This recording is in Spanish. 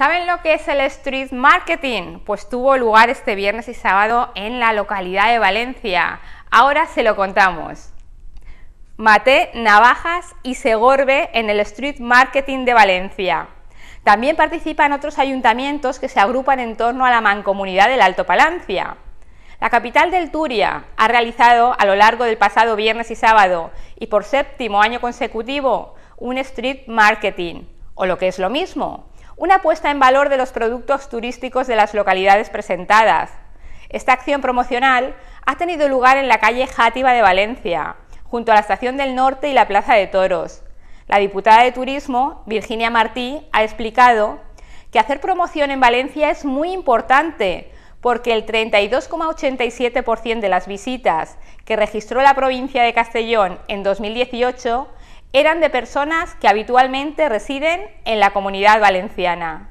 ¿Saben lo que es el street marketing? Pues tuvo lugar este viernes y sábado en la localidad de Valencia. Ahora se lo contamos. Maté Navajas y Segorbe en el street marketing de Valencia. También participan otros ayuntamientos que se agrupan en torno a la mancomunidad del Alto Palancia. La capital del Turia ha realizado a lo largo del pasado viernes y sábado y por séptimo año consecutivo un street marketing, o lo que es lo mismo, una puesta en valor de los productos turísticos de las localidades presentadas. Esta acción promocional ha tenido lugar en la calle Játiva de Valencia, junto a la Estación del Norte y la Plaza de Toros. La diputada de Turismo, Virginia Martí, ha explicado que hacer promoción en Valencia es muy importante, porque el 32,87% de las visitas que registró la provincia de Castellón en 2018 eran de personas que habitualmente residen en la comunidad valenciana.